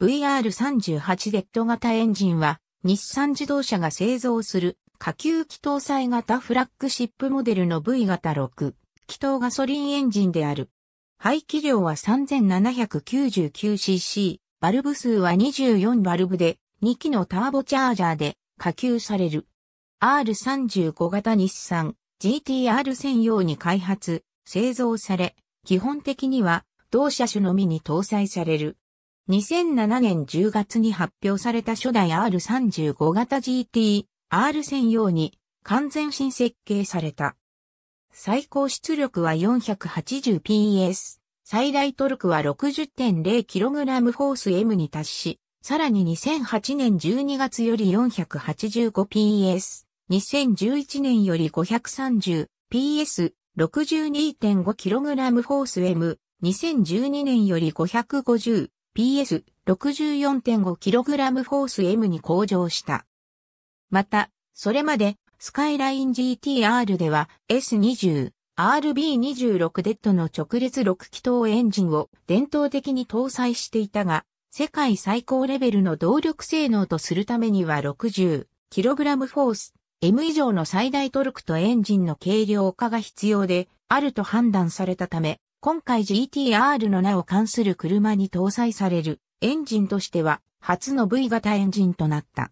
VR38 z ッド型エンジンは、日産自動車が製造する、下級気筒載型フラッグシップモデルの V 型6、気筒ガソリンエンジンである。排気量は 3799cc、バルブ数は24バルブで、2機のターボチャージャーで、下級される。R35 型日産 GTR 専用に開発、製造され、基本的には同車種のみに搭載される2007年10月に発表された初代 R35 型 GT、R 専用に完全新設計された。最高出力は 480PS、最大トルクは 60.0kg フォース M に達し、さらに2008年12月より 485PS、2011年より 530PS、62.5kg フォース M、2012年より 550PS PS64.5kg フォース M に向上した。また、それまでスカイライン GTR では S20、RB26 デッドの直列6気筒エンジンを伝統的に搭載していたが、世界最高レベルの動力性能とするためには 60kg フォース M 以上の最大トルクとエンジンの軽量化が必要であると判断されたため、今回 GTR の名を冠する車に搭載されるエンジンとしては初の V 型エンジンとなった。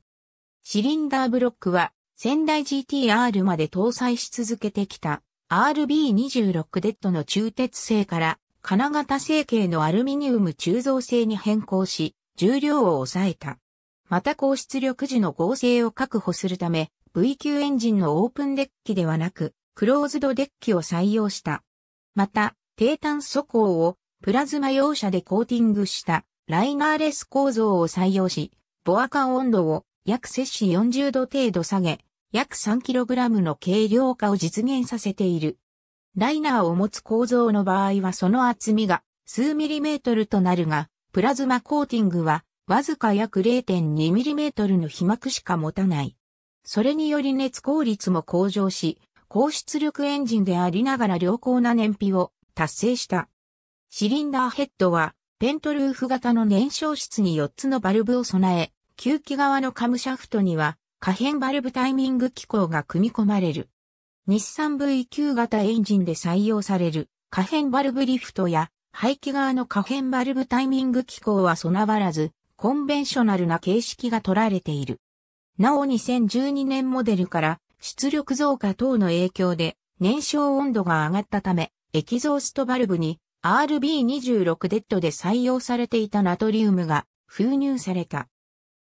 シリンダーブロックは仙台 GTR まで搭載し続けてきた RB26 デッドの中鉄製から金型成形のアルミニウム鋳造製に変更し重量を抑えた。また高出力時の合成を確保するため V 級エンジンのオープンデッキではなくクローズドデッキを採用した。また、低炭素鋼をプラズマ用車でコーティングしたライナーレス構造を採用し、ボア管温度を約摂氏40度程度下げ、約 3kg の軽量化を実現させている。ライナーを持つ構造の場合はその厚みが数ミリメートルとなるが、プラズマコーティングはわずか約 0.2mm の被膜しか持たない。それにより熱効率も向上し、高出力エンジンでありながら良好な燃費を達成した。シリンダーヘッドは、ペントルーフ型の燃焼室に4つのバルブを備え、吸気側のカムシャフトには、可変バルブタイミング機構が組み込まれる。日産 V9 型エンジンで採用される可変バルブリフトや排気側の可変バルブタイミング機構は備わらず、コンベンショナルな形式が取られている。なお2012年モデルから出力増加等の影響で燃焼温度が上がったため、エキゾーストバルブに RB26 デッドで採用されていたナトリウムが封入された。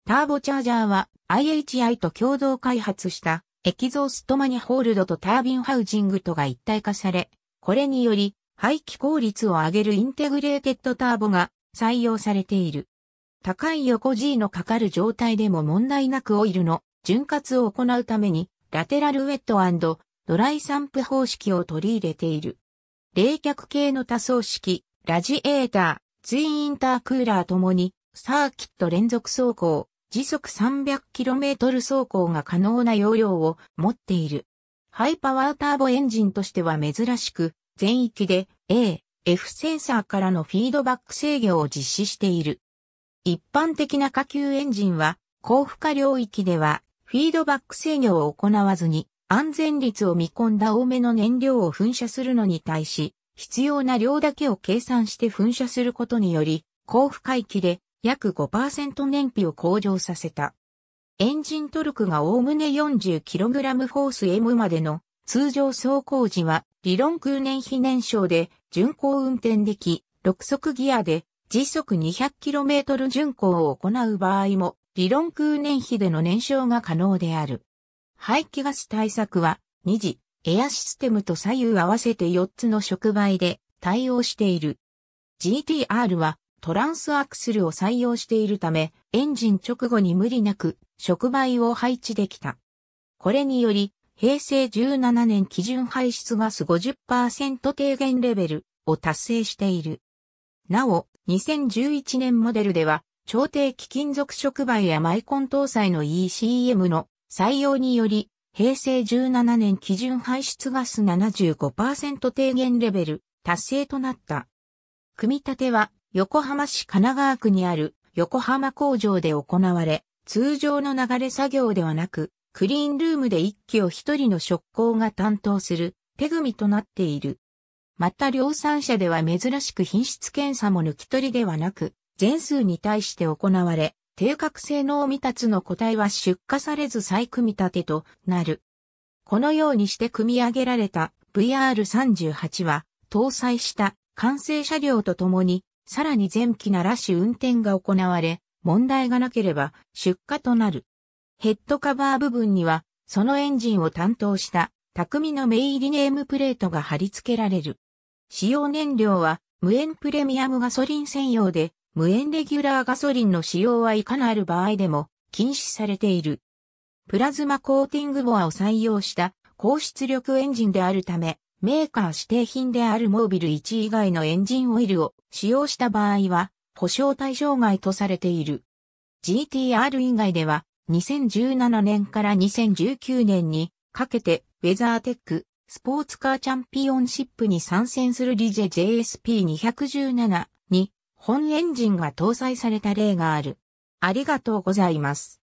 ターボチャージャーは IHI と共同開発したエキゾーストマニホールドとタービンハウジングとが一体化され、これにより排気効率を上げるインテグレーテッドターボが採用されている。高い横 G のかかる状態でも問題なくオイルの潤滑を行うために、ラテラルウェットドライ散布方式を取り入れている。冷却系の多層式、ラジエーター、ツインインタークーラーともに、サーキット連続走行、時速 300km 走行が可能な容量を持っている。ハイパワーターボエンジンとしては珍しく、全域で A、F センサーからのフィードバック制御を実施している。一般的な下級エンジンは、高負荷領域では、フィードバック制御を行わずに、安全率を見込んだ多めの燃料を噴射するのに対し、必要な量だけを計算して噴射することにより、高負荷域で約5%燃費を向上させた。エンジントルクがおおむね 40kg フォース M までの通常走行時は理論空燃費燃焼で巡航運転でき、6速ギアで時速 200km 巡航を行う場合も理論空燃費での燃焼が可能である。排気ガス対策は、2次、エアシステムと左右合わせて4つの触媒で対応している。GTR はトランスアクスルを採用しているため、エンジン直後に無理なく触媒を配置できた。これにより、平成17年基準排出ガス50%低減レベルを達成している。なお、2011年モデルでは、超低貴金属触媒やマイコン搭載の ECM の採用により、平成17年基準排出ガス75%低減レベル達成となった。組み立ては横浜市神奈川区にある横浜工場で行われ、通常の流れ作業ではなく、クリーンルームで一機を一人の職工が担当する手組となっている。また量産車では珍しく品質検査も抜き取りではなく、全数に対して行われ、定格性能未達の個体は出荷されず再組み立てとなる。このようにして組み上げられた VR38 は搭載した完成車両とともにさらに前期ならし運転が行われ問題がなければ出荷となる。ヘッドカバー部分にはそのエンジンを担当した匠のメイリネームプレートが貼り付けられる。使用燃料は無塩プレミアムガソリン専用で無塩レギュラーガソリンの使用はいかなる場合でも禁止されている。プラズマコーティングボアを採用した高出力エンジンであるため、メーカー指定品であるモービル1以外のエンジンオイルを使用した場合は、保証対象外とされている。GTR 以外では、2017年から2019年にかけて、ウェザーテック、スポーツカーチャンピオンシップに参戦するリジェ JSP217 本エンジンが搭載された例がある。ありがとうございます。